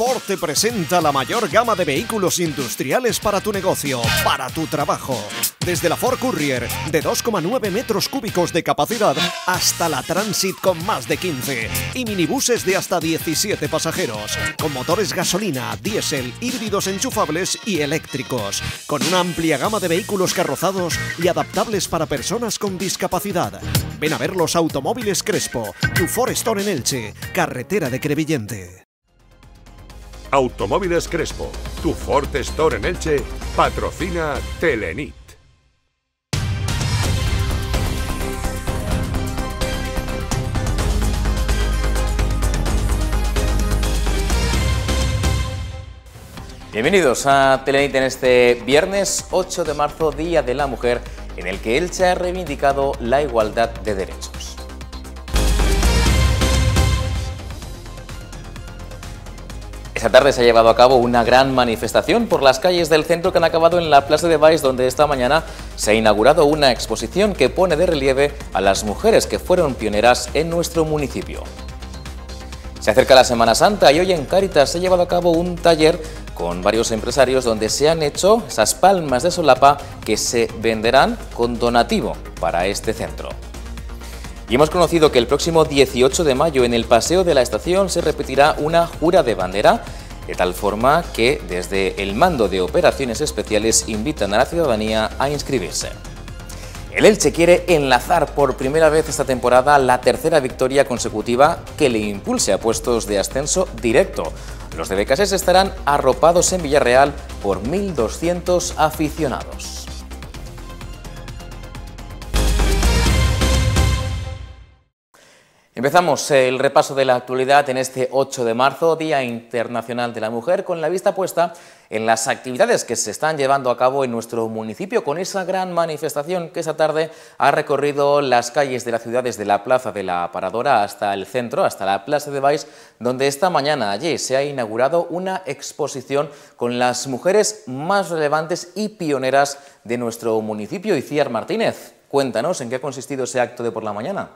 Ford te presenta la mayor gama de vehículos industriales para tu negocio, para tu trabajo. Desde la Ford Courier, de 2,9 metros cúbicos de capacidad, hasta la Transit con más de 15, y minibuses de hasta 17 pasajeros, con motores gasolina, diésel, híbridos enchufables y eléctricos, con una amplia gama de vehículos carrozados y adaptables para personas con discapacidad. Ven a ver los automóviles Crespo, tu Ford Store en Elche, carretera de Crevillente. Automóviles Crespo, tu forte Store en Elche, patrocina Telenit. Bienvenidos a Telenit en este viernes 8 de marzo, Día de la Mujer, en el que Elche ha reivindicado la igualdad de derechos. Esta tarde se ha llevado a cabo una gran manifestación por las calles del centro que han acabado en la Plaza de Bais, donde esta mañana se ha inaugurado una exposición que pone de relieve a las mujeres que fueron pioneras en nuestro municipio. Se acerca la Semana Santa y hoy en Cáritas se ha llevado a cabo un taller con varios empresarios donde se han hecho esas palmas de solapa que se venderán con donativo para este centro. Y hemos conocido que el próximo 18 de mayo en el Paseo de la Estación se repetirá una jura de bandera de tal forma que desde el mando de operaciones especiales invitan a la ciudadanía a inscribirse. El Elche quiere enlazar por primera vez esta temporada la tercera victoria consecutiva que le impulse a puestos de ascenso directo. Los de Becasés estarán arropados en Villarreal por 1.200 aficionados. Empezamos el repaso de la actualidad en este 8 de marzo, Día Internacional de la Mujer, con la vista puesta en las actividades que se están llevando a cabo en nuestro municipio con esa gran manifestación que esta tarde ha recorrido las calles de la ciudad desde la Plaza de la Paradora hasta el centro, hasta la Plaza de Valls, donde esta mañana allí se ha inaugurado una exposición con las mujeres más relevantes y pioneras de nuestro municipio. Iciar Martínez, cuéntanos en qué ha consistido ese acto de por la mañana.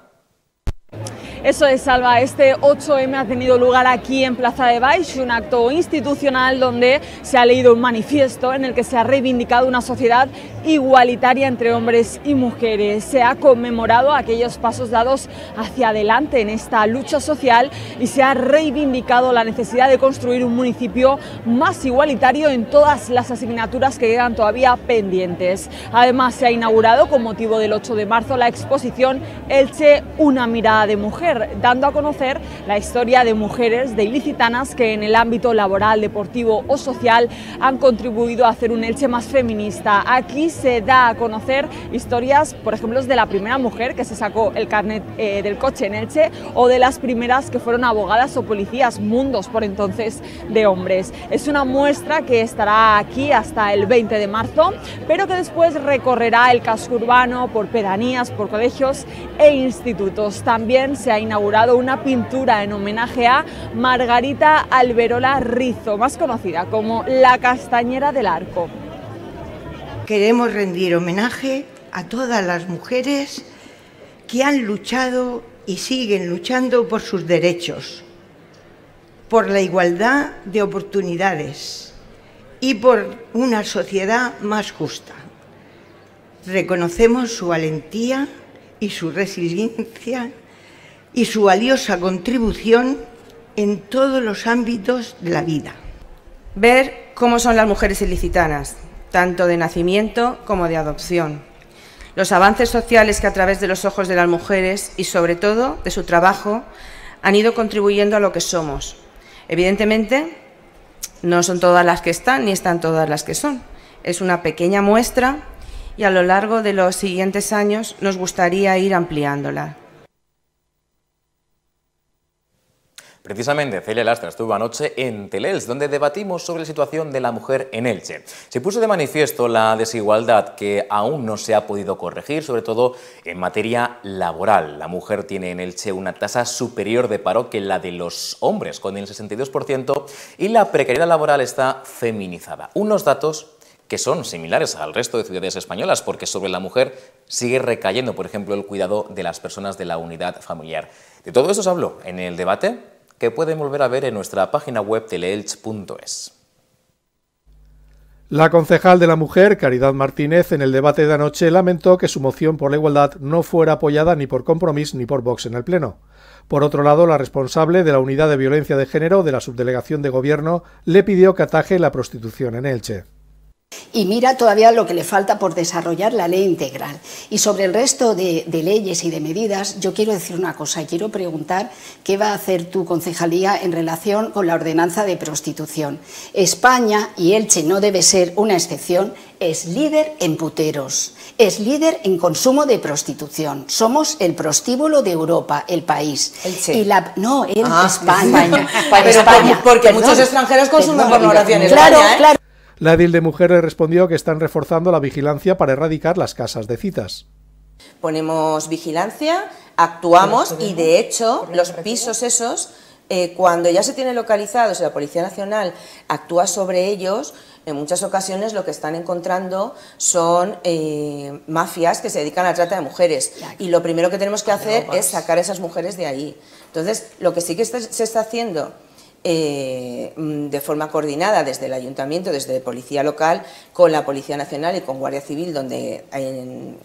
Eso es, Salva. Este 8M ha tenido lugar aquí en Plaza de Baix, un acto institucional donde se ha leído un manifiesto en el que se ha reivindicado una sociedad igualitaria entre hombres y mujeres. Se ha conmemorado aquellos pasos dados hacia adelante en esta lucha social y se ha reivindicado la necesidad de construir un municipio más igualitario en todas las asignaturas que quedan todavía pendientes. Además, se ha inaugurado con motivo del 8 de marzo la exposición Elche, una mirada de mujer dando a conocer la historia de mujeres, de ilicitanas que en el ámbito laboral, deportivo o social han contribuido a hacer un Elche más feminista. Aquí se da a conocer historias, por ejemplo, de la primera mujer que se sacó el carnet eh, del coche en Elche o de las primeras que fueron abogadas o policías, mundos por entonces de hombres. Es una muestra que estará aquí hasta el 20 de marzo, pero que después recorrerá el casco urbano por pedanías, por colegios e institutos. También se ha inaugurado una pintura en homenaje a Margarita Alberola Rizo, más conocida como la Castañera del Arco. Queremos rendir homenaje a todas las mujeres que han luchado y siguen luchando por sus derechos, por la igualdad de oportunidades y por una sociedad más justa. Reconocemos su valentía y su resiliencia y su valiosa contribución en todos los ámbitos de la vida. Ver cómo son las mujeres ilicitanas, tanto de nacimiento como de adopción. Los avances sociales que a través de los ojos de las mujeres y sobre todo de su trabajo han ido contribuyendo a lo que somos. Evidentemente, no son todas las que están ni están todas las que son. Es una pequeña muestra y a lo largo de los siguientes años nos gustaría ir ampliándola. Precisamente, Celia Lastra estuvo anoche en Telels, donde debatimos sobre la situación de la mujer en Elche. Se puso de manifiesto la desigualdad que aún no se ha podido corregir, sobre todo en materia laboral. La mujer tiene en Elche una tasa superior de paro que la de los hombres, con el 62%, y la precariedad laboral está feminizada. Unos datos que son similares al resto de ciudades españolas, porque sobre la mujer sigue recayendo, por ejemplo, el cuidado de las personas de la unidad familiar. De todo eso se habló en el debate que pueden volver a ver en nuestra página web teleelch.es. La concejal de la mujer, Caridad Martínez, en el debate de anoche lamentó que su moción por la igualdad no fuera apoyada ni por Compromís ni por Vox en el Pleno. Por otro lado, la responsable de la Unidad de Violencia de Género de la Subdelegación de Gobierno le pidió que ataje la prostitución en Elche. Y mira todavía lo que le falta por desarrollar la ley integral. Y sobre el resto de, leyes y de medidas, yo quiero decir una cosa y quiero preguntar qué va a hacer tu concejalía en relación con la ordenanza de prostitución. España, y Elche no debe ser una excepción, es líder en puteros, es líder en consumo de prostitución. Somos el prostíbulo de Europa, el país. Elche. no, Elche, ah, España. España. porque muchos extranjeros consumen pornografía en España. Claro, ¿eh? claro. La edil de Mujeres respondió que están reforzando la vigilancia para erradicar las casas de citas. Ponemos vigilancia, actuamos y de hecho los pisos esos, eh, cuando ya se tienen localizados y la Policía Nacional actúa sobre ellos, en muchas ocasiones lo que están encontrando son eh, mafias que se dedican a la trata de mujeres. Y lo primero que tenemos que hacer es sacar a esas mujeres de ahí. Entonces, lo que sí que se está haciendo eh, mm, de forma coordinada desde el ayuntamiento, desde Policía Local, con la Policía Nacional y con Guardia Civil, donde en,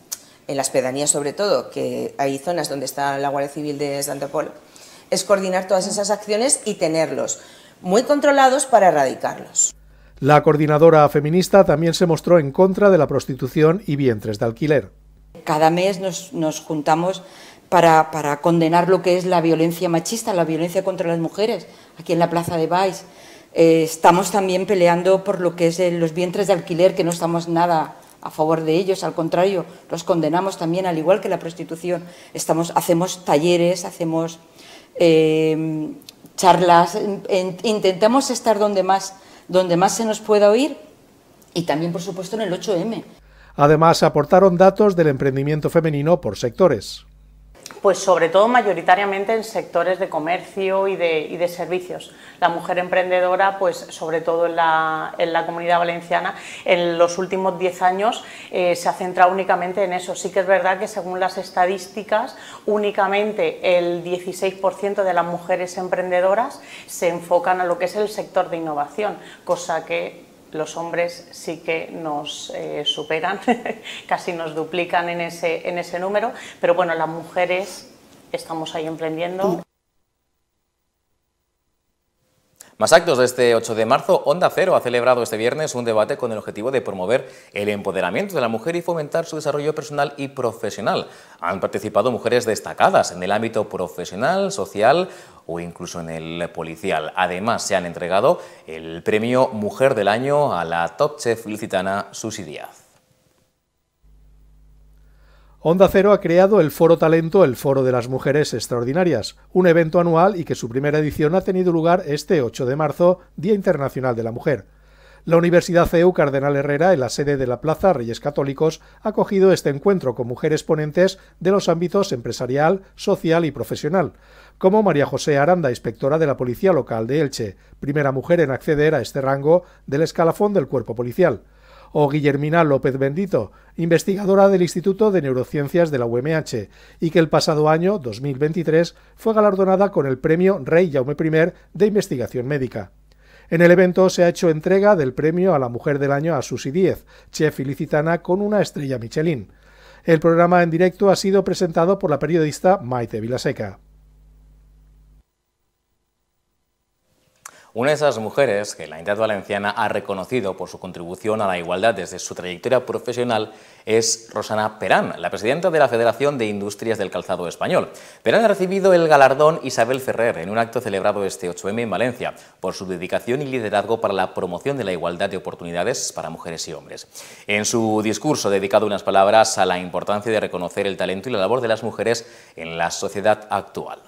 las pedanías sobre todo, que hay zonas donde está la Guardia Civil de Santa Pola, es coordinar todas esas acciones y tenerlos muy controlados para erradicarlos. La coordinadora feminista también se mostró en contra de la prostitución y vientres de alquiler. Cada mes nos juntamos para, condenar lo que es la violencia machista, la violencia contra las mujeres, aquí en la Plaza de Baix. Eh, estamos también peleando por lo que es los vientres de alquiler, que no estamos nada a favor de ellos, al contrario, los condenamos también, al igual que la prostitución. hacemos talleres, hacemos em, charlas, intentamos estar donde más, donde más se nos pueda oír y también, por supuesto, en el 8M. Además, aportaron datos del emprendimiento femenino por sectores. Pues sobre todo mayoritariamente en sectores de comercio y de, servicios. La mujer emprendedora, pues sobre todo en la, comunidad valenciana, en los últimos 10 años eh, se ha centrado únicamente en eso. Sí que es verdad que según las estadísticas, únicamente el 16% de las mujeres emprendedoras se enfocan a lo que es el sector de innovación, cosa que los hombres sí que nos eh, superan, casi nos duplican en ese, en ese número, pero bueno, las mujeres estamos ahí emprendiendo. Más actos de este 8 de marzo, Onda Cero ha celebrado este viernes un debate con el objetivo de promover el empoderamiento de la mujer y fomentar su desarrollo personal y profesional. Han participado mujeres destacadas en el ámbito profesional, social o incluso en el policial. Además, se han entregado el premio Mujer del Año a la top chef licitana Susi Díaz. Onda Cero ha creado el Foro Talento, el Foro de las Mujeres Extraordinarias, un evento anual y que su primera edición ha tenido lugar este 8 de marzo, Día Internacional de la Mujer. La Universidad CEU Cardenal Herrera, en la sede de la Plaza Reyes Católicos, ha acogido este encuentro con mujeres ponentes de los ámbitos empresarial, social y profesional, como María José Aranda, inspectora de la Policía Local de Elche, primera mujer en acceder a este rango del escalafón del cuerpo policial o Guillermina López Bendito, investigadora del Instituto de Neurociencias de la UMH, y que el pasado año, 2023, fue galardonada con el premio Rey Jaume I de Investigación Médica. En el evento se ha hecho entrega del premio a la Mujer del Año a Susi Diez, chef ilicitana con una estrella Michelin. El programa en directo ha sido presentado por la periodista Maite Vilaseca. Una de esas mujeres que la entidad valenciana ha reconocido por su contribución a la igualdad desde su trayectoria profesional es Rosana Perán, la presidenta de la Federación de Industrias del Calzado Español. Perán ha recibido el galardón Isabel Ferrer en un acto celebrado este 8M en Valencia por su dedicación y liderazgo para la promoción de la igualdad de oportunidades para mujeres y hombres. En su discurso ha dedicado unas palabras a la importancia de reconocer el talento y la labor de las mujeres en la sociedad actual.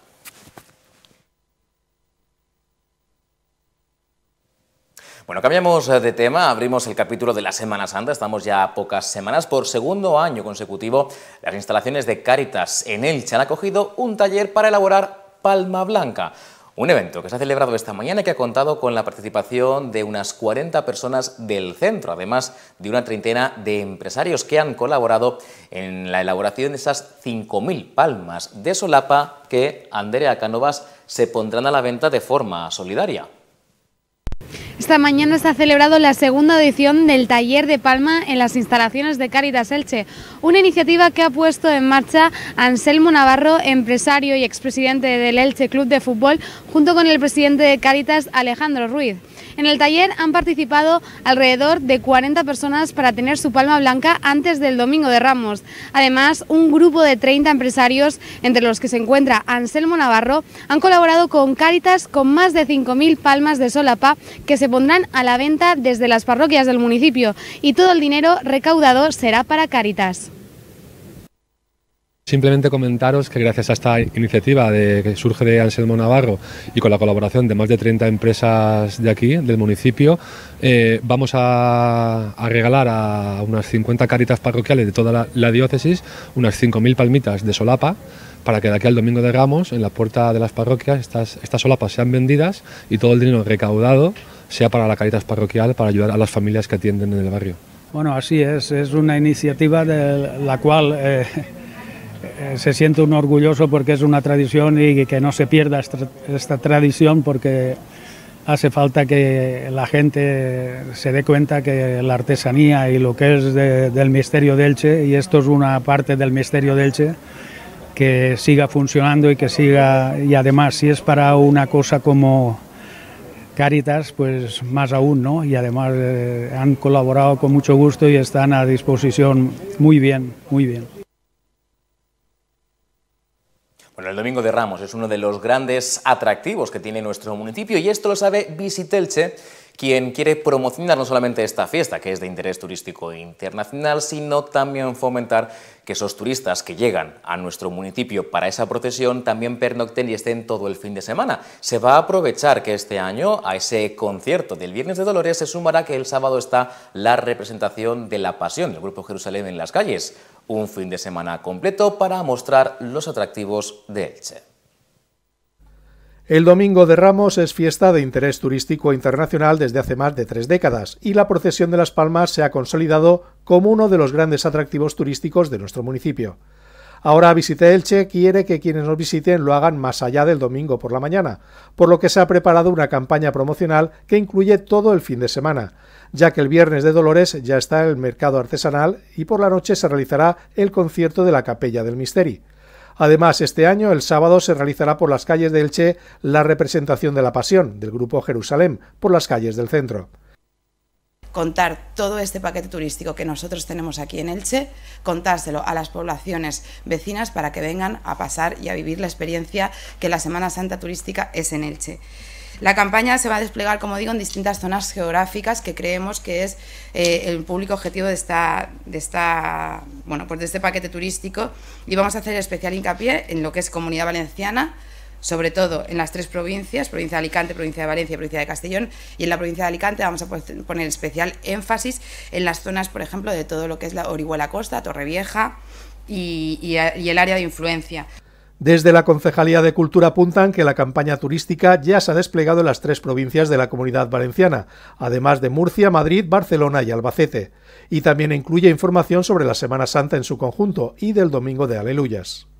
Bueno, cambiamos eh, de tema, abrimos el capítulo de la Semana Santa, estamos ya a pocas semanas. Por segundo año consecutivo, las instalaciones de Caritas en Elche han acogido un taller para elaborar palma blanca. Un evento que se ha celebrado esta mañana y que ha contado con la participación de unas 40 personas del centro, además de una treintena de empresarios que han colaborado en la elaboración de esas 5.000 palmas de solapa que Andrea Canovas se pondrán a la venta de forma solidaria. Esta mañana se ha celebrado la segunda edición del Taller de Palma en las instalaciones de Cáritas Elche, una iniciativa que ha puesto en marcha Anselmo Navarro, empresario y expresidente del Elche Club de Fútbol, junto con el presidente de Cáritas, Alejandro Ruiz. En el taller han participado alrededor de 40 personas para tener su palma blanca antes del Domingo de Ramos. Además, un grupo de 30 empresarios, entre los que se encuentra Anselmo Navarro, han colaborado con Cáritas con más de 5.000 palmas de solapa que se pondrán a la venta desde las parroquias del municipio y todo el dinero recaudado será para Caritas. Simplemente comentaros que gracias a esta iniciativa de, que surge de Anselmo Navarro y con la colaboración de más de 30 empresas de aquí, del municipio, eh, vamos a, regalar a unas 50 caritas parroquiales de toda la, diócesis unas 5.000 palmitas de solapa para que de aquí al domingo de Ramos, en la puerta de las parroquias, estas, estas solapas sean vendidas y todo el dinero recaudado sea para la caridad Parroquial, para ayudar a las familias que atienden en el barrio. Bueno, así es, es una iniciativa de la cual eh, eh, se siente un orgulloso porque es una tradición y que no se pierda esta, tradición porque hace falta que la gente se dé cuenta que la artesanía y lo que es del misterio delche y esto es una parte del misterio delche que siga funcionando y que siga, y además si es para una cosa como Caritas, pues más aún, ¿no? Y además eh, han colaborado con mucho gusto y están a disposición muy bien, muy bien. Bueno, el Domingo de Ramos es uno de los grandes atractivos que tiene nuestro municipio y esto lo sabe Visitelche quien quiere promocionar no solamente esta fiesta, que es de interés turístico internacional, sino también fomentar que esos turistas que llegan a nuestro municipio para esa procesión también pernocten y estén todo el fin de semana. Se va a aprovechar que este año a ese concierto del Viernes de Dolores se sumará que el sábado está la representación de la Pasión del Grupo Jerusalén en las calles, un fin de semana completo para mostrar los atractivos de Elche. El Domingo de Ramos es fiesta de interés turístico internacional desde hace más de tres décadas y la procesión de Las Palmas se ha consolidado como uno de los grandes atractivos turísticos de nuestro municipio. Ahora Visite Elche quiere que quienes nos visiten lo hagan más allá del domingo por la mañana, por lo que se ha preparado una campaña promocional que incluye todo el fin de semana, ya que el viernes de Dolores ya está el mercado artesanal y por la noche se realizará el concierto de la Capella del Misteri. Además, este año, el sábado, se realizará por las calles de Elche la representación de la Pasión del grupo Jerusalén por las calles del centro contar todo este paquete turístico que nosotros tenemos aquí en Elche, contárselo a las poblaciones vecinas para que vengan a pasar y a vivir la experiencia que la Semana Santa turística es en Elche. La campaña se va a desplegar, como digo, en distintas zonas geográficas que creemos que es eh, el público objetivo de, esta, de, esta, bueno, pues de este paquete turístico y vamos a hacer especial hincapié en lo que es Comunidad Valenciana, sobre todo en las tres provincias, provincia de Alicante, provincia de Valencia y provincia de Castellón, y en la provincia de Alicante vamos a poner especial énfasis en las zonas, por ejemplo, de todo lo que es la Orihuela Costa, Torrevieja y el área de influencia. Desde la Concejalía de Cultura apuntan que la campaña turística ya se ha desplegado en las tres provincias de la Comunidad Valenciana, además de Murcia, Madrid, Barcelona y Albacete, y también incluye información sobre la Semana Santa en su conjunto y del Domingo de Aleluyas.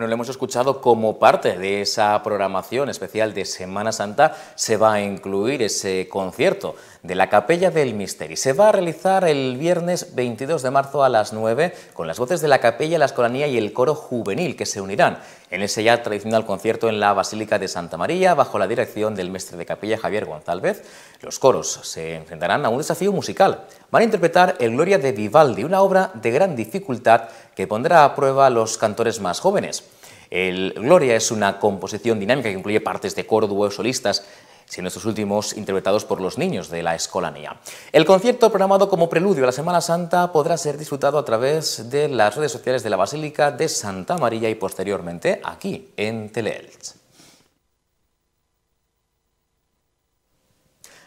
Bueno, lo hemos escuchado como parte de esa programación especial de Semana Santa se va a incluir ese concierto de la Capella del Misteri. Se va a realizar el viernes 22 de marzo a las 9 con las voces de la Capella, la Escolanía y el coro juvenil que se unirán en ese ya tradicional concierto en la Basílica de Santa María, bajo la dirección del mestre de capilla Javier González, los coros se enfrentarán a un desafío musical. Van a interpretar el Gloria de Vivaldi, una obra de gran dificultad que pondrá a prueba a los cantores más jóvenes. El Gloria es una composición dinámica que incluye partes de coro, duos, solistas, siendo estos últimos interpretados por los niños de la Escolanía. El concierto programado como preludio a la Semana Santa podrá ser disfrutado a través de las redes sociales de la Basílica de Santa María y posteriormente aquí en Teleelch.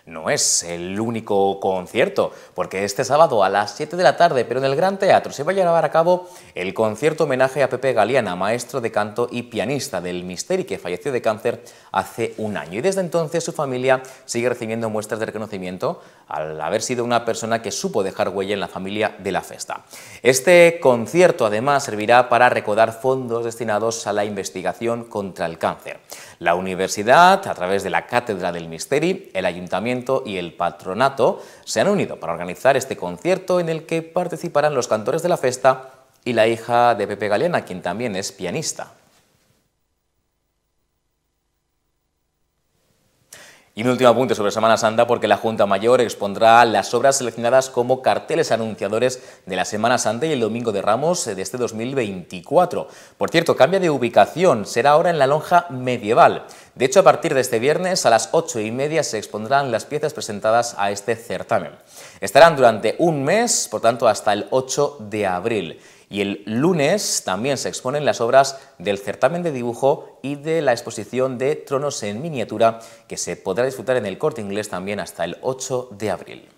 no es el único concierto, porque este sábado a las 7 de la tarde, pero en el Gran Teatro, se va a llevar a cabo el concierto homenaje a Pepe Galeana, maestro de canto y pianista del Misteri, que falleció de cáncer hace un año. Y desde entonces su familia sigue recibiendo muestras de reconocimiento al haber sido una persona que supo dejar huella en la familia de la festa. Este concierto además servirá para recaudar fondos destinados a la investigación contra el cáncer. La universidad, a través de la Cátedra del Misteri, el Ayuntamiento y el patronato se han unido para organizar este concierto en el que participarán los cantores de la festa y la hija de Pepe Galeana, quien también es pianista. Y un último apunte sobre Semana Santa, porque la Junta Mayor expondrá las obras seleccionadas como carteles anunciadores de la Semana Santa y el Domingo de Ramos de este 2024. Por cierto, cambia de ubicación, será ahora en la lonja medieval. De hecho, a partir de este viernes a las ocho y media se expondrán las piezas presentadas a este certamen. Estarán durante un mes, por tanto, hasta el 8 de abril. Y el lunes también se exponen las obras del certamen de dibujo y de la exposición de Tronos en miniatura que se podrá disfrutar en el corte inglés también hasta el 8 de abril.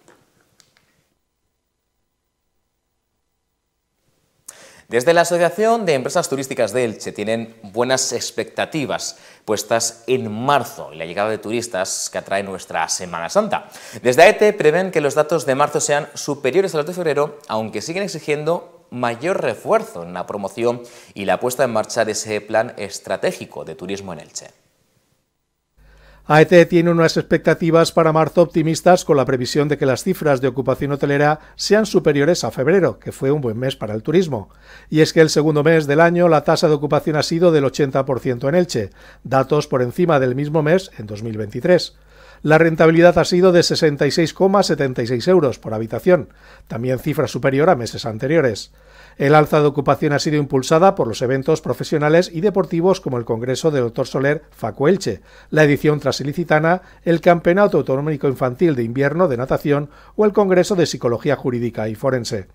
Desde la Asociación de Empresas Turísticas de Elche tienen buenas expectativas puestas en marzo y la llegada de turistas que atrae nuestra Semana Santa. Desde AET prevén que los datos de marzo sean superiores a los de febrero, aunque siguen exigiendo mayor refuerzo en la promoción y la puesta en marcha de ese plan estratégico de turismo en Elche. AET tiene unas expectativas para marzo optimistas con la previsión de que las cifras de ocupación hotelera sean superiores a febrero, que fue un buen mes para el turismo. Y es que el segundo mes del año la tasa de ocupación ha sido del 80% en Elche, datos por encima del mismo mes en 2023. La rentabilidad ha sido de 66,76 euros por habitación, también cifra superior a meses anteriores. El alza de ocupación ha sido impulsada por los eventos profesionales y deportivos como el Congreso del Dr. Soler Facuelche, la edición trasilicitana, el Campeonato Autonómico Infantil de Invierno de Natación o el Congreso de Psicología Jurídica y Forense.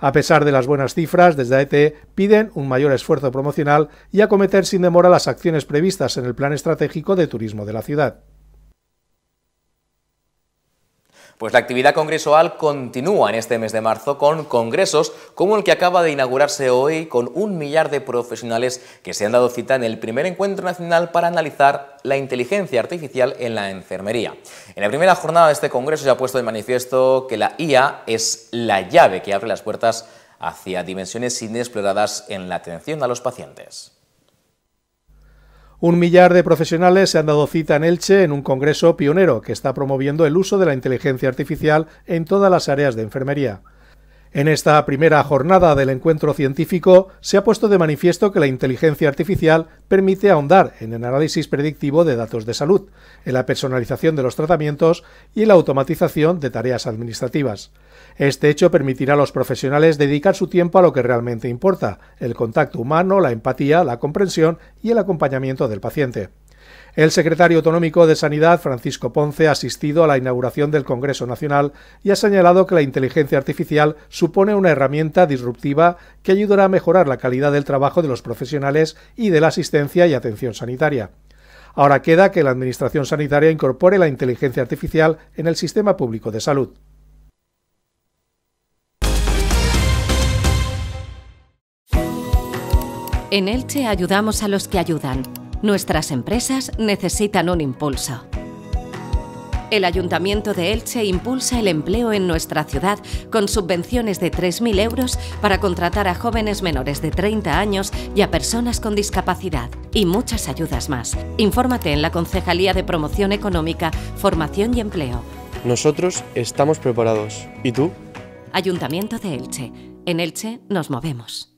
A pesar de las buenas cifras, desde AET piden un mayor esfuerzo promocional y acometer sin demora las acciones previstas en el Plan Estratégico de Turismo de la ciudad. Pues la actividad congresual continúa en este mes de marzo con congresos como el que acaba de inaugurarse hoy con un millar de profesionales que se han dado cita en el primer encuentro nacional para analizar la inteligencia artificial en la enfermería. En la primera jornada de este congreso se ha puesto de manifiesto que la IA es la llave que abre las puertas hacia dimensiones inexploradas en la atención a los pacientes. Un millar de profesionales se han dado cita en Elche en un congreso pionero que está promoviendo el uso de la inteligencia artificial en todas las áreas de enfermería. En esta primera jornada del encuentro científico se ha puesto de manifiesto que la inteligencia artificial permite ahondar en el análisis predictivo de datos de salud, en la personalización de los tratamientos y en la automatización de tareas administrativas. Este hecho permitirá a los profesionales dedicar su tiempo a lo que realmente importa, el contacto humano, la empatía, la comprensión y el acompañamiento del paciente. El secretario autonómico de Sanidad, Francisco Ponce, ha asistido a la inauguración del Congreso Nacional y ha señalado que la inteligencia artificial supone una herramienta disruptiva que ayudará a mejorar la calidad del trabajo de los profesionales y de la asistencia y atención sanitaria. Ahora queda que la Administración Sanitaria incorpore la inteligencia artificial en el sistema público de salud. En Elche ayudamos a los que ayudan. Nuestras empresas necesitan un impulso. El Ayuntamiento de Elche impulsa el empleo en nuestra ciudad con subvenciones de 3.000 euros para contratar a jóvenes menores de 30 años y a personas con discapacidad y muchas ayudas más. Infórmate en la Concejalía de Promoción Económica, Formación y Empleo. Nosotros estamos preparados. ¿Y tú? Ayuntamiento de Elche. En Elche nos movemos.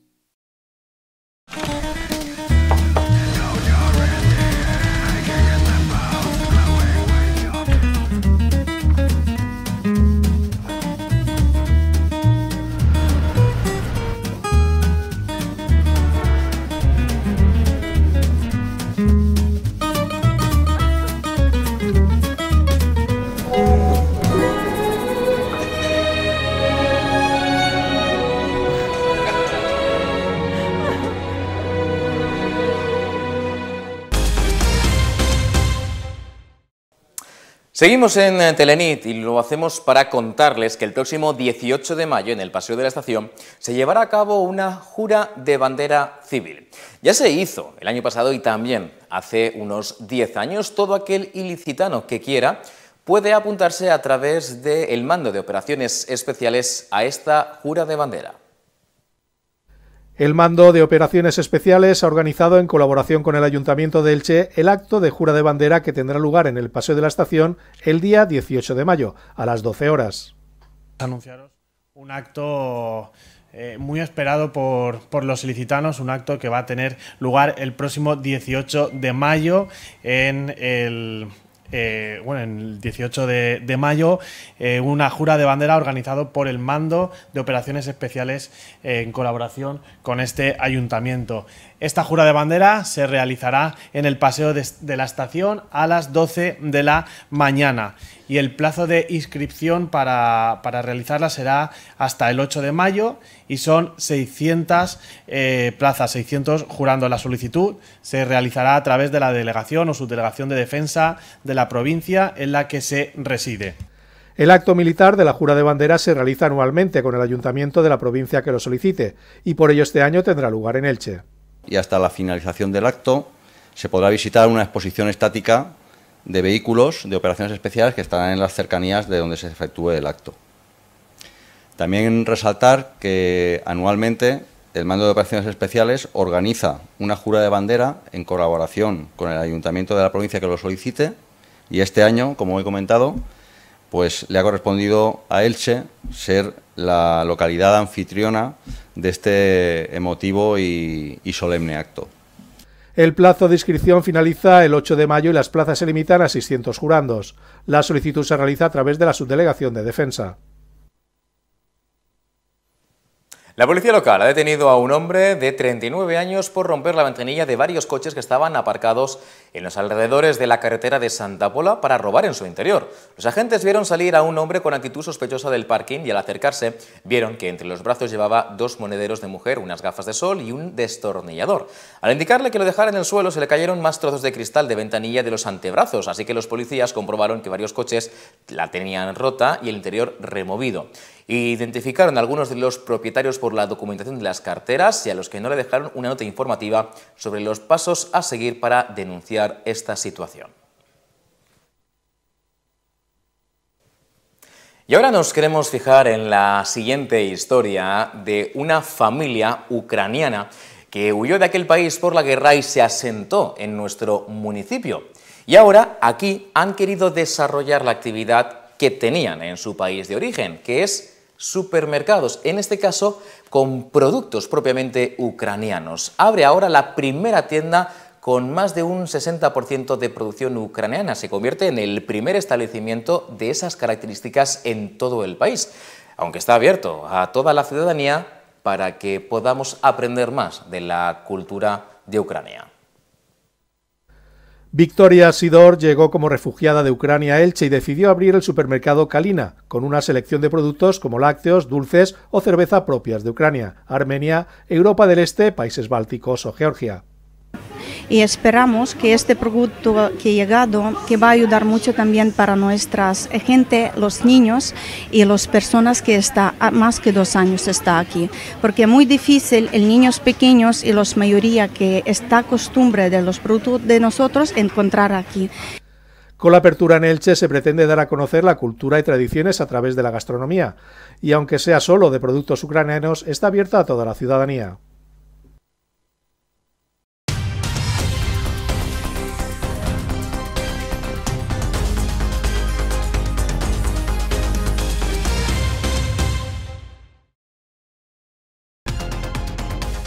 Seguimos en eh, Telenit y lo hacemos para contarles que el próximo 18 de mayo en el Paseo de la Estación se llevará a cabo una jura de bandera civil. Ya se hizo el año pasado y también hace unos 10 años. Todo aquel ilicitano que quiera puede apuntarse a través del mando de operaciones especiales a esta jura de bandera. El Mando de Operaciones Especiales ha organizado en colaboración con el Ayuntamiento de Elche el acto de jura de bandera que tendrá lugar en el Paseo de la Estación el día 18 de mayo, a las 12 horas. Anunciaros un acto eh, muy esperado por, por, los ilicitanos, un acto que va a tener lugar el próximo 18 de mayo en el, eh, bueno, en el 18 de, mayo, eh, una jura de bandera organizado por el Mando de Operaciones Especiales eh, en colaboración con este ayuntamiento. Esta jura de bandera se realizará en el paseo de la estación a las 12 de la mañana y el plazo de inscripción para, realizarla será hasta el 8 de mayo y son 600 eh, plazas, 600 jurando la solicitud. Se realizará a través de la delegación o subdelegación de defensa de la provincia en la que se reside. El acto militar de la Jura de Bandera se realiza anualmente con el ayuntamiento de la provincia que lo solicite y por ello este año tendrá lugar en Elche y hasta la finalización del acto se podrá visitar una exposición estática de vehículos de operaciones especiales que estarán en las cercanías de donde se efectúe el acto. También resaltar que anualmente el Mando de Operaciones Especiales organiza una jura de bandera en colaboración con el ayuntamiento de la provincia que lo solicite y este año, como he comentado, pues le ha correspondido a Elche ser la localidad anfitriona de este emotivo y, solemne acto. El plazo de inscripción finaliza el 8 de mayo y las plazas se limitan a 600 jurandos. La solicitud se realiza a través de la Subdelegación de Defensa. La policía local ha detenido a un hombre de 39 años por romper la ventanilla de varios coches que estaban aparcados en los alrededores de la carretera de Santa Pola para robar en su interior. Los agentes vieron salir a un hombre con actitud sospechosa del parking y al acercarse vieron que entre los brazos llevaba dos monederos de mujer, unas gafas de sol y un destornillador. Al indicarle que lo dejara en el suelo se le cayeron más trozos de cristal de ventanilla de los antebrazos, así que los policías comprobaron que varios coches la tenían rota y el interior removido. Identificaron a algunos de los propietarios por la documentación de las carteras y a los que no le dejaron una nota informativa sobre los pasos a seguir para denunciar esta situación. Y ahora nos queremos fijar en la siguiente historia de una familia ucraniana que huyó de aquel país por la guerra y se asentó en nuestro municipio. Y ahora aquí han querido desarrollar la actividad que tenían en su país de origen, que es supermercados, en este caso con productos propiamente ucranianos. Abre ahora la primera tienda con más de un 60% de producción ucraniana. Se convierte en el primer establecimiento de esas características en todo el país, aunque está abierto a toda la ciudadanía para que podamos aprender más de la cultura de Ucrania. Victoria Sidor llegó como refugiada de Ucrania a Elche y decidió abrir el supermercado Kalina, con una selección de productos como lácteos, dulces o cerveza propias de Ucrania, Armenia, Europa del Este, países bálticos o Georgia y esperamos que este producto que ha llegado, que va a ayudar mucho también para nuestra eh, gente, los niños y las personas que está ah, más que dos años está aquí, porque es muy difícil el niños pequeños y los mayoría que está costumbre de los productos de nosotros encontrar aquí. Con la apertura en Elche se pretende dar a conocer la cultura y tradiciones a través de la gastronomía, y aunque sea solo de productos ucranianos, está abierta a toda la ciudadanía.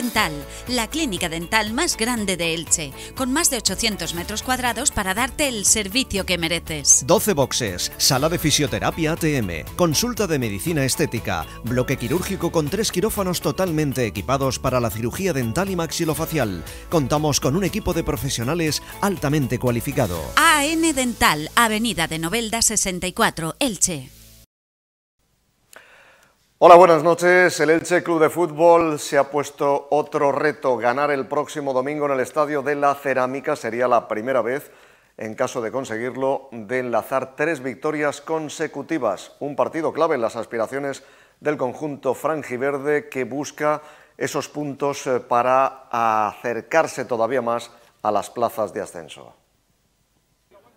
Dental, la clínica dental más grande de Elche, con más de 800 metros cuadrados para darte el servicio que mereces. 12 boxes, sala de fisioterapia ATM, consulta de medicina estética, bloque quirúrgico con tres quirófanos totalmente equipados para la cirugía dental y maxilofacial. Contamos con un equipo de profesionales altamente cualificado. AN Dental, Avenida de Novelda 64, Elche. Hola, buenas noches. El Elche Club de Fútbol se ha puesto otro reto. Ganar el próximo domingo en el Estadio de la Cerámica sería la primera vez, en caso de conseguirlo, de enlazar tres victorias consecutivas. Un partido clave en las aspiraciones del conjunto franjiverde que busca esos puntos eh, para acercarse todavía más a las plazas de ascenso.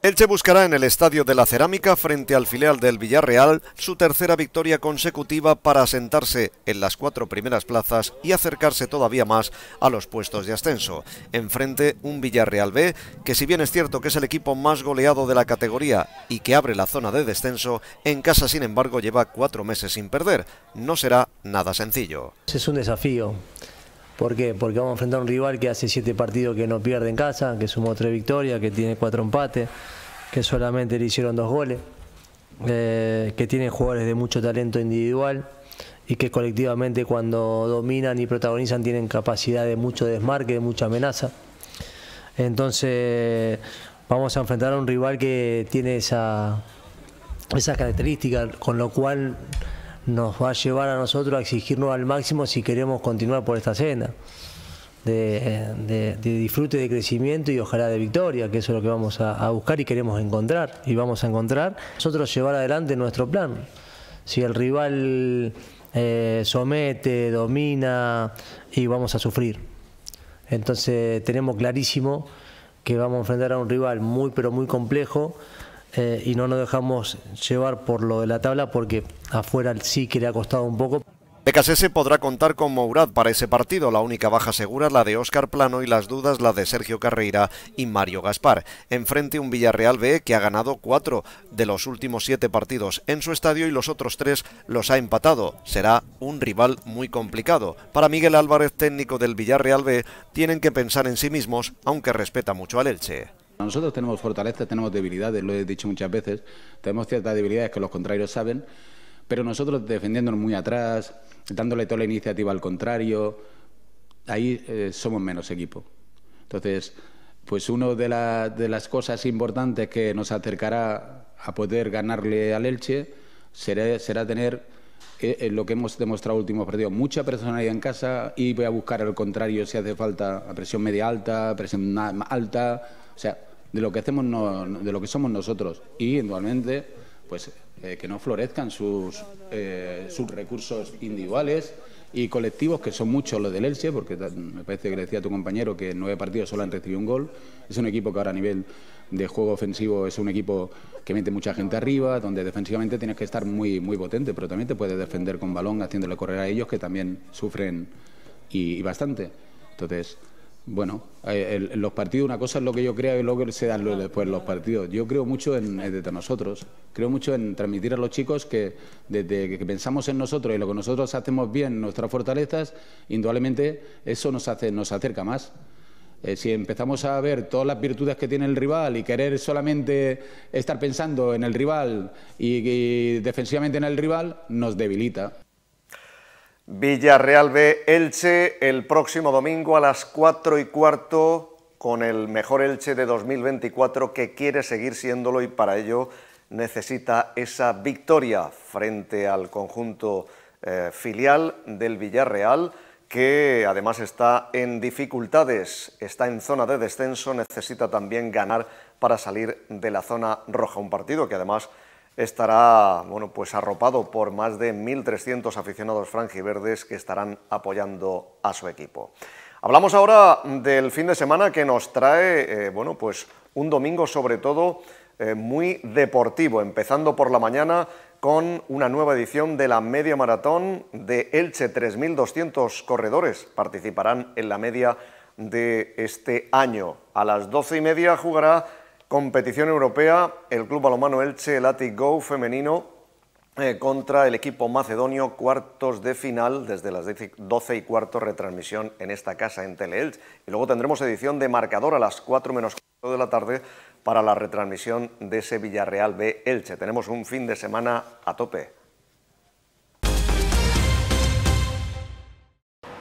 Elche buscará en el Estadio de la Cerámica frente al filial del Villarreal su tercera victoria consecutiva para asentarse en las cuatro primeras plazas y acercarse todavía más a los puestos de ascenso. Enfrente un Villarreal B que si bien es cierto que es el equipo más goleado de la categoría y que abre la zona de descenso, en casa sin embargo lleva cuatro meses sin perder. No será nada sencillo. Es un desafío. ¿Por qué? Porque vamos a enfrentar a un rival que hace siete partidos que no pierde en casa, que sumó tres victorias, que tiene cuatro empates, que solamente le hicieron dos goles, eh, que tiene jugadores de mucho talento individual y que colectivamente cuando dominan y protagonizan tienen capacidad de mucho desmarque, de mucha amenaza. Entonces vamos a enfrentar a un rival que tiene esas características, con lo cual nos va a llevar a nosotros a exigirnos al máximo si queremos continuar por esta senda. De, disfrute, de crecimiento y ojalá de victoria, que eso es lo que vamos a, buscar y queremos encontrar. Y vamos a encontrar nosotros llevar adelante nuestro plan. Si el rival eh, somete, domina y vamos a sufrir. Entonces tenemos clarísimo que vamos a enfrentar a un rival muy pero muy complejo eh, y no nos dejamos llevar por lo de la tabla porque afuera sí que le ha costado un poco. se podrá contar con Mourad para ese partido, la única baja segura la de Óscar Plano y las dudas la de Sergio Carreira y Mario Gaspar. Enfrente un Villarreal B que ha ganado cuatro de los últimos siete partidos en su estadio y los otros tres los ha empatado. Será un rival muy complicado. Para Miguel Álvarez, técnico del Villarreal B, tienen que pensar en sí mismos, aunque respeta mucho al Elche. Nosotros tenemos fortalezas, tenemos debilidades, lo he dicho muchas veces, tenemos ciertas debilidades que los contrarios saben, pero nosotros defendiéndonos muy atrás, dándole toda la iniciativa al contrario, ahí eh, somos menos equipo. Entonces, pues una de, las cosas importantes que nos acercará a poder ganarle al Elche será, tener eh, eh, lo que hemos demostrado último... partidos, mucha personalidad en casa y voy a buscar al contrario si hace falta, presión media alta, presión alta o sea, de lo que hacemos, de lo que somos nosotros. Y, eventualmente, pues eh, que no florezcan eh, sus, recursos individuales y colectivos, que son muchos los del Elche, porque me parece que decía tu compañero que en nueve partidos solo han recibido un gol. Es un equipo que ahora a nivel de juego ofensivo es un equipo que mete mucha gente arriba, donde defensivamente tienes que estar muy, muy potente, pero también te puedes defender con balón haciéndole correr a ellos, que también sufren y, y bastante. Entonces, bueno, en eh, los partidos, una cosa es lo que yo creo y luego se dan después los partidos. Yo creo mucho en, desde nosotros, creo mucho en transmitir a los chicos que desde que pensamos en nosotros y lo que nosotros hacemos bien, nuestras fortalezas, indudablemente eso nos, hace, nos acerca más. Eh, si empezamos a ver todas las virtudes que tiene el rival y querer solamente estar pensando en el rival y defensivamente en el rival, nos debilita. Villarreal ve Elche el próximo domingo a las 4 y cuarto con el mejor Elche de 2024 que quiere seguir siéndolo y para ello necesita esa victoria frente al conjunto eh, filial del Villarreal que además está en dificultades, está en zona de descenso, necesita también ganar para salir de la zona roja. Un partido que además estará bueno, pues arropado por más de 1.300 aficionados franjiverdes que estarán apoyando a su equipo. Hablamos ahora del fin de semana que nos trae eh, bueno, pues un domingo sobre todo eh, muy deportivo, empezando por la mañana con una nueva edición de la media maratón de Elche. 3.200 corredores participarán en la media de este año. A las doce y media jugará Competición europea, el Club Balomano Elche, el Go femenino, eh, contra el equipo macedonio, cuartos de final, desde las 12 y cuarto, retransmisión en esta casa en Teleelch. Y luego tendremos edición de marcador a las 4 menos 4 de la tarde para la retransmisión de ese Villarreal B Elche. Tenemos un fin de semana a tope.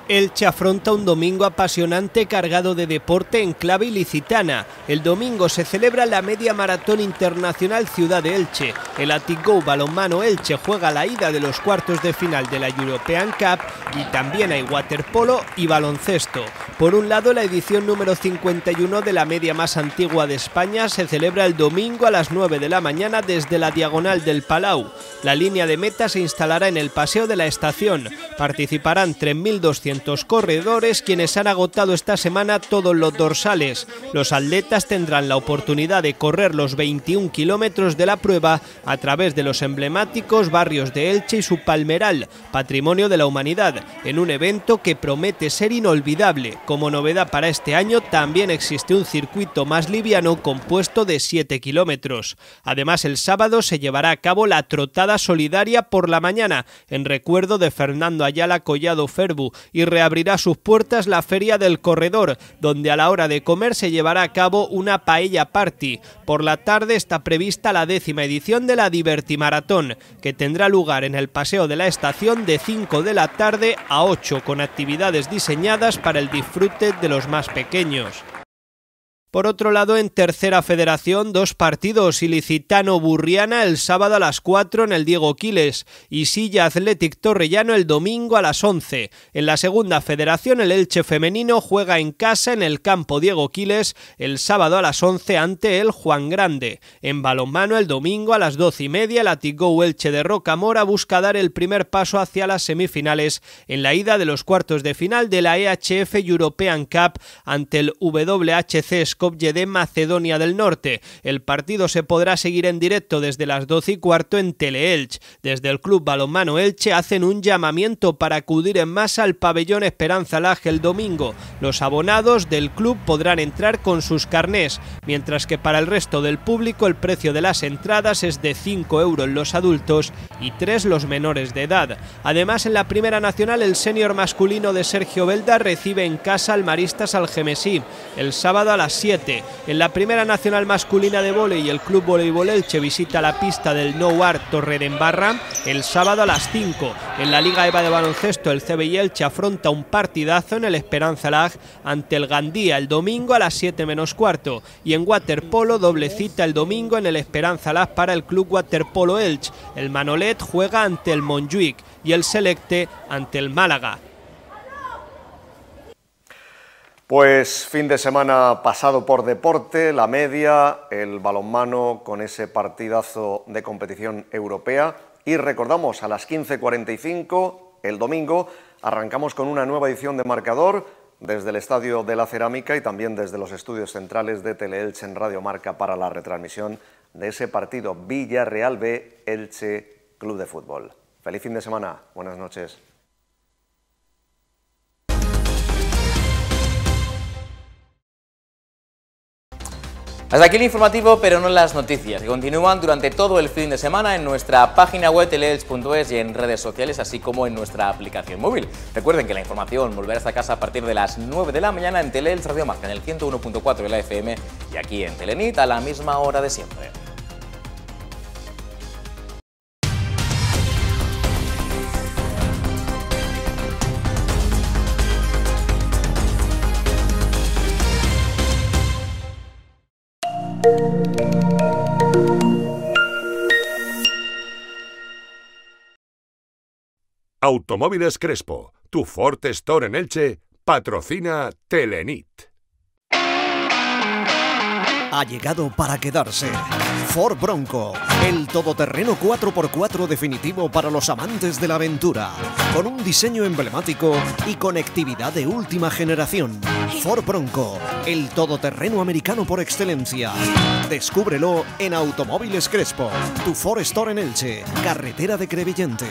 Elche afronta un domingo apasionante cargado de deporte en clave ilicitana. El domingo se celebra la media maratón internacional Ciudad de Elche. El Atigou Balonmano Elche juega la ida de los cuartos de final de la European Cup y también hay waterpolo y baloncesto. Por un lado, la edición número 51 de la media más antigua de España se celebra el domingo a las 9 de la mañana desde la diagonal del Palau. La línea de meta se instalará en el paseo de la estación. Participarán 3.200 corredores quienes han agotado esta semana todos los dorsales. Los atletas tendrán la oportunidad de correr los 21 kilómetros de la prueba a través de los emblemáticos barrios de Elche y su Palmeral, patrimonio de la humanidad, en un evento que promete ser inolvidable. Como novedad para este año también existe un circuito más liviano compuesto de 7 kilómetros. Además el sábado se llevará a cabo la trotada solidaria por la mañana en recuerdo de Fernando Ayala Collado Ferbu y reabrirá sus puertas la Feria del Corredor, donde a la hora de comer se llevará a cabo una paella party. Por la tarde está prevista la décima edición de la Divertimaratón, que tendrá lugar en el Paseo de la Estación de 5 de la tarde a 8, con actividades diseñadas para el disfrute de los más pequeños. Por otro lado, en tercera federación, dos partidos, Ilicitano-Burriana el sábado a las 4 en el Diego Quiles y Silla Athletic Torrellano el domingo a las 11. En la segunda federación, el Elche femenino juega en casa en el campo Diego Quiles el sábado a las 11 ante el Juan Grande. En balonmano, el domingo a las 12 y media, el Atigou Elche de Rocamora busca dar el primer paso hacia las semifinales en la ida de los cuartos de final de la EHF European Cup ante el WHC de Macedonia del Norte. El partido se podrá seguir en directo desde las 12 y cuarto en Teleelch. Desde el Club Balonmano Elche hacen un llamamiento para acudir en masa al pabellón Esperanza Laje el domingo. Los abonados del club podrán entrar con sus carnés, mientras que para el resto del público el precio de las entradas es de 5 euros los adultos y 3 los menores de edad. Además, en la Primera Nacional el senior masculino de Sergio Belda recibe en casa al Maristas Algemesí el sábado a las 7 en la primera nacional masculina de volei, el Club Voleibol Elche visita la pista del Torre de Embarra el sábado a las 5. En la Liga EVA de baloncesto, el CBI Elche afronta un partidazo en el Esperanza Lag ante el Gandía el domingo a las 7 menos cuarto. Y en waterpolo, doble cita el domingo en el Esperanza Lag para el Club Waterpolo Elche. El Manolet juega ante el Monjuic y el Selecte ante el Málaga. Pues fin de semana pasado por deporte, la media, el balonmano con ese partidazo de competición europea y recordamos a las 15.45 el domingo arrancamos con una nueva edición de marcador desde el Estadio de la Cerámica y también desde los estudios centrales de Teleelche en Radio Marca para la retransmisión de ese partido Villarreal B-Elche Club de Fútbol. Feliz fin de semana, buenas noches. Hasta aquí el informativo, pero no las noticias, que continúan durante todo el fin de semana en nuestra página web teleelch.es y en redes sociales, así como en nuestra aplicación móvil. Recuerden que la información volverá esta casa a partir de las 9 de la mañana en Teleelch Radio Marca, en el 101.4 de la FM y aquí en Telenit a la misma hora de siempre. Automóviles Crespo, tu Ford Store en Elche, patrocina Telenit ha llegado para quedarse. Ford Bronco, el todoterreno 4x4 definitivo para los amantes de la aventura, con un diseño emblemático y conectividad de última generación. Ford Bronco, el todoterreno americano por excelencia. Descúbrelo en Automóviles Crespo, tu Ford Store en Elche, carretera de Crevillente.